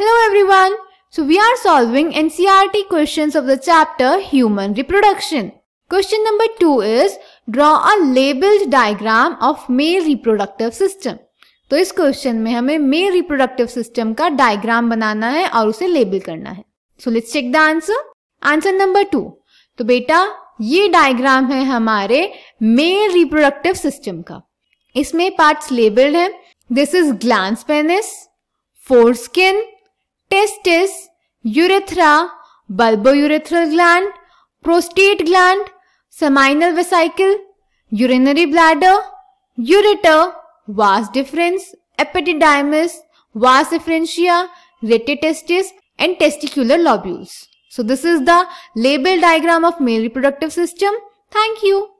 Hello everyone. So we are solving NCERT questions of the chapter Human Reproduction. Question number 2 is draw a labeled diagram of male reproductive system. तो इस question में हमें male reproductive system का diagram बनाना है और उसे label करना है so let's check the answer answer number two तो बेटा ये डायग्राम है हमारे मेल रिप्रोडक्टिव सिस्टम का इसमें पार्ट्स लेबल्ड हैं this is glans penis foreskin testis, urethra, bulbourethral gland, prostate gland, seminal vesicle, urinary bladder, ureter, vas deferens, epididymis, vas efferentia, rated testis and testicular lobules. So this is the label diagram of male reproductive system. Thank you.